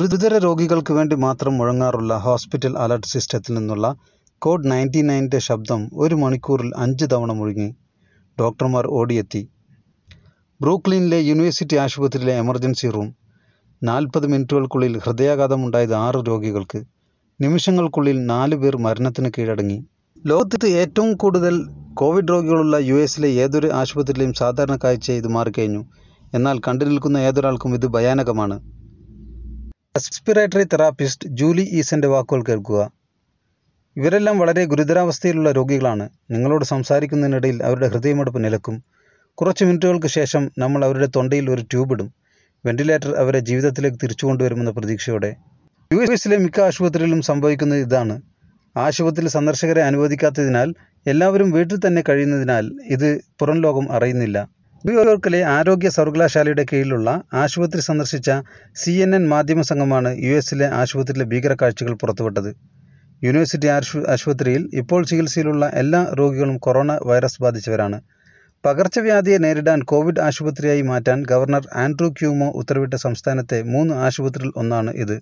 ഗുരുതര രോഗികൾക്ക് വേണ്ടി മാത്രം മുഴങ്ങാറുള്ള ഹോസ്പിറ്റൽ അലർട്ട് സിസ്റ്റത്തിൽ നിന്നുള്ള കോഡ് നയൻറ്റി നയൻ്റെ ശബ്ദം ഒരു മണിക്കൂറിൽ അഞ്ച് തവണ മുഴങ്ങി ഡോക്ടർമാർ ഓടിയെത്തി ബ്രൂക്ലിനിലെ യൂണിവേഴ്സിറ്റി ആശുപത്രിയിലെ എമർജൻസി റൂം നാൽപ്പത് മിനിറ്റുകൾക്കുള്ളിൽ ഹൃദയാഘാതമുണ്ടായത് ആറ് രോഗികൾക്ക് നിമിഷങ്ങൾക്കുള്ളിൽ നാല് പേർ മരണത്തിന് കീഴടങ്ങി ലോകത്ത് ഏറ്റവും കൂടുതൽ കോവിഡ് രോഗികളുള്ള യു എസിലെ ഏതൊരു ആശുപത്രിയിലെയും സാധാരണ കാഴ്ച ഇത് മാറിക്കഴിഞ്ഞു എന്നാൽ കണ്ടു നിൽക്കുന്ന ഏതൊരാൾക്കും ഇത് ഭയാനകമാണ് റെസ്പിറേറ്ററി തെറാപ്പിസ്റ്റ് ജൂലി ഈസൻ്റെ വാക്കുകൾ കേൾക്കുക ഇവരെല്ലാം വളരെ ഗുരുതരാവസ്ഥയിലുള്ള രോഗികളാണ് നിങ്ങളോട് സംസാരിക്കുന്നതിനിടയിൽ അവരുടെ ഹൃദയമെടുപ്പ് നിലക്കും കുറച്ച് മിനിറ്റുകൾക്ക് ശേഷം നമ്മൾ അവരുടെ തൊണ്ടയിൽ ഒരു ട്യൂബ് ഇടും വെന്റിലേറ്റർ അവരെ ജീവിതത്തിലേക്ക് തിരിച്ചു കൊണ്ടുവരുമെന്ന പ്രതീക്ഷയോടെ യു എസിലെ മിക്ക ആശുപത്രികളിലും സംഭവിക്കുന്നത് ഇതാണ് ആശുപത്രിയിൽ സന്ദർശകരെ അനുവദിക്കാത്തതിനാൽ എല്ലാവരും വീട്ടിൽ തന്നെ കഴിയുന്നതിനാൽ ഇത് പുറം ലോകം അറിയുന്നില്ല ന്യൂയോർക്കിലെ ആരോഗ്യ സർവകലാശാലയുടെ കീഴിലുള്ള ആശുപത്രി സന്ദർശിച്ച സി എൻ എൻ മാധ്യമ സംഘമാണ് യു എസിലെ ആശുപത്രിയിലെ ഭീകര കാഴ്ചകൾ പുറത്തുവിട്ടത് യൂണിവേഴ്സിറ്റി ആശുപത്രിയിൽ ഇപ്പോൾ ചികിത്സയിലുള്ള എല്ലാ രോഗികളും കൊറോണ വൈറസ് ബാധിച്ചവരാണ് പകർച്ചവ്യാധിയെ നേരിടാൻ കോവിഡ് ആശുപത്രിയായി മാറ്റാൻ ഗവർണർ ആൻഡ്രൂ ക്യൂമോ ഉത്തരവിട്ട സംസ്ഥാനത്തെ മൂന്ന് ആശുപത്രിയിൽ ഒന്നാണ് ഇത്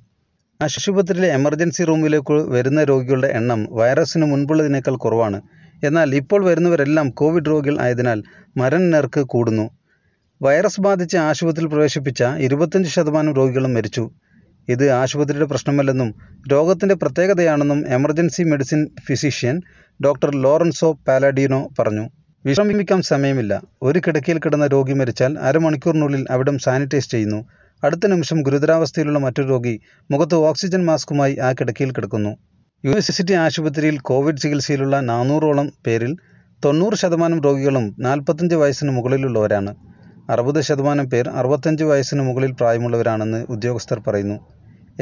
ആശുപത്രിയിലെ എമർജൻസി റൂമിലേക്ക് വരുന്ന രോഗികളുടെ എണ്ണം വൈറസിന് മുൻപുള്ളതിനേക്കാൾ കുറവാണ് എന്നാൽ ഇപ്പോൾ വരുന്നവരെല്ലാം കോവിഡ് രോഗികൾ ആയതിനാൽ മരണനിരക്ക് കൂടുന്നു വൈറസ് ബാധിച്ച് ആശുപത്രിയിൽ പ്രവേശിപ്പിച്ച ഇരുപത്തഞ്ച് ശതമാനം രോഗികളും മരിച്ചു ഇത് ആശുപത്രിയുടെ പ്രശ്നമല്ലെന്നും രോഗത്തിൻ്റെ പ്രത്യേകതയാണെന്നും emergency medicine physician doctor Lorenzo Paladino പറഞ്ഞു വിശ്രമിക്കാൻ സമയമില്ല ഒരു കിടക്കയിൽ കിടന്ന രോഗി മരിച്ചാൽ അരമണിക്കൂറിനുള്ളിൽ അവിടം സാനിറ്റൈസ് ചെയ്യുന്നു അടുത്ത നിമിഷം ഗുരുതരാവസ്ഥയിലുള്ള മറ്റൊരു രോഗി മുഖത്ത് ഓക്സിജൻ മാസ്കുമായി ആ കിടക്കയിൽ കിടക്കുന്നു യൂണിവേഴ്സിറ്റി ആശുപത്രിയിൽ കോവിഡ് ചികിത്സയിലുള്ള നാനൂറോളം പേരിൽ തൊണ്ണൂറ് ശതമാനം രോഗികളും നാൽപ്പത്തഞ്ച് വയസ്സിന് മുകളിലുള്ളവരാണ് അറുപത് ശതമാനം പേർ അറുപത്തഞ്ച് വയസ്സിന് മുകളിൽ പ്രായമുള്ളവരാണെന്ന് ഉദ്യോഗസ്ഥർ പറയുന്നു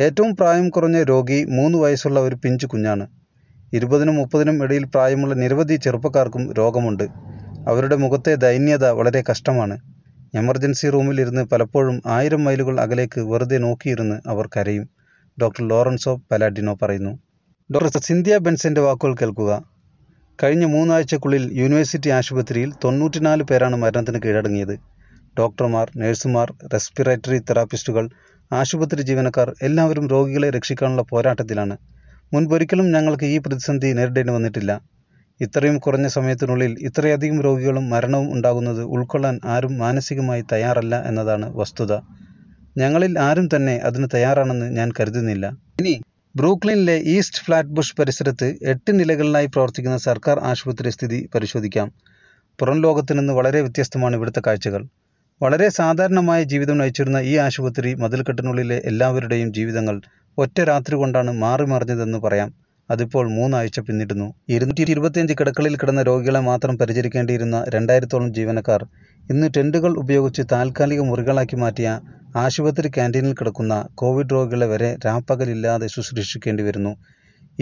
ഏറ്റവും പ്രായം കുറഞ്ഞ രോഗി മൂന്ന് വയസ്സുള്ള ഒരു പിഞ്ച് കുഞ്ഞാണ് ഇരുപതിനും മുപ്പതിനും ഇടയിൽ പ്രായമുള്ള നിരവധി ചെറുപ്പക്കാർക്കും രോഗമുണ്ട് അവരുടെ മുഖത്തെ ദൈന്യത വളരെ കഷ്ടമാണ് എമർജൻസി റൂമിൽ ഇരുന്ന് പലപ്പോഴും ആയിരം മൈലുകൾ അകലേക്ക് വെറുതെ നോക്കിയിരുന്ന് അവർ കരയും ഡോക്ടർ ലോറൻസോ പലാഡിനോ പറയുന്നു ഡോക്ടർ സിന്ധ്യ ബെൻസിൻ്റെ വാക്കുകൾ കേൾക്കുക കഴിഞ്ഞ മൂന്നാഴ്ചക്കുള്ളിൽ യൂണിവേഴ്സിറ്റി ആശുപത്രിയിൽ തൊണ്ണൂറ്റിനാല് പേരാണ് മരണത്തിന് കീഴടങ്ങിയത് ഡോക്ടർമാർ നഴ്സുമാർ റെസ്പിറേറ്ററി തെറാപ്പിസ്റ്റുകൾ ആശുപത്രി ജീവനക്കാർ എല്ലാവരും രോഗികളെ രക്ഷിക്കാനുള്ള പോരാട്ടത്തിലാണ് മുൻപൊരിക്കലും ഞങ്ങൾക്ക് ഈ പ്രതിസന്ധി നേരിടേണ്ടി വന്നിട്ടില്ല ഇത്രയും കുറഞ്ഞ സമയത്തിനുള്ളിൽ ഇത്രയധികം രോഗികളും മരണവും ഉണ്ടാകുന്നത് ഉൾക്കൊള്ളാൻ ആരും മാനസികമായി തയ്യാറല്ല എന്നതാണ് വസ്തുത ഞങ്ങളിൽ ആരും തന്നെ അതിന് തയ്യാറാണെന്ന് ഞാൻ കരുതുന്നില്ല ഇനി ബ്രൂക്ലിനിലെ ഈസ്റ്റ് ഫ്ലാറ്റ്ബുഷ് പരിസരത്ത് എട്ട് നിലകളിലായി പ്രവർത്തിക്കുന്ന സർക്കാർ ആശുപത്രി സ്ഥിതി പരിശോധിക്കാം പുറം ലോകത്തു നിന്ന് വളരെ വ്യത്യസ്തമാണ് ഇവിടുത്തെ കാഴ്ചകൾ വളരെ സാധാരണമായ ജീവിതം നയിച്ചിരുന്ന ഈ ആശുപത്രി മതിൽക്കെട്ടിനുള്ളിലെ എല്ലാവരുടെയും ജീവിതങ്ങൾ ഒറ്റ രാത്രി കൊണ്ടാണ് മാറി മറിഞ്ഞതെന്ന് പറയാം അതിപ്പോൾ മൂന്നാഴ്ച പിന്നിടുന്നു ഇരുന്നൂറ്റി ഇരുപത്തിയഞ്ച് കിടക്കളിൽ കിടന്ന രോഗികളെ മാത്രം പരിചരിക്കേണ്ടിയിരുന്ന രണ്ടായിരത്തോളം ജീവനക്കാർ ഇന്ന് ടെൻറ്റുകൾ ഉപയോഗിച്ച് താൽക്കാലിക മുറികളാക്കി മാറ്റിയ ആശുപത്രി ക്യാൻറ്റീനിൽ കിടക്കുന്ന കോവിഡ് രോഗികളെ വരെ രാപ്പകലില്ലാതെ ശുശ്രൂഷിക്കേണ്ടി വരുന്നു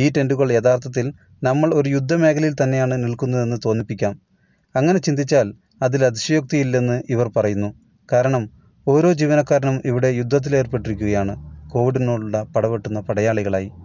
ഈ ടെൻറ്റുകൾ യഥാർത്ഥത്തിൽ നമ്മൾ ഒരു യുദ്ധമേഖലയിൽ തന്നെയാണ് നിൽക്കുന്നതെന്ന് തോന്നിപ്പിക്കാം അങ്ങനെ ചിന്തിച്ചാൽ അതിൽ അതിശയോക്തിയില്ലെന്ന് ഇവർ പറയുന്നു കാരണം ഓരോ ജീവനക്കാരനും ഇവിടെ യുദ്ധത്തിലേർപ്പെട്ടിരിക്കുകയാണ് കോവിഡിനോടുള്ള പടവെട്ടുന്ന പടയാളികളായി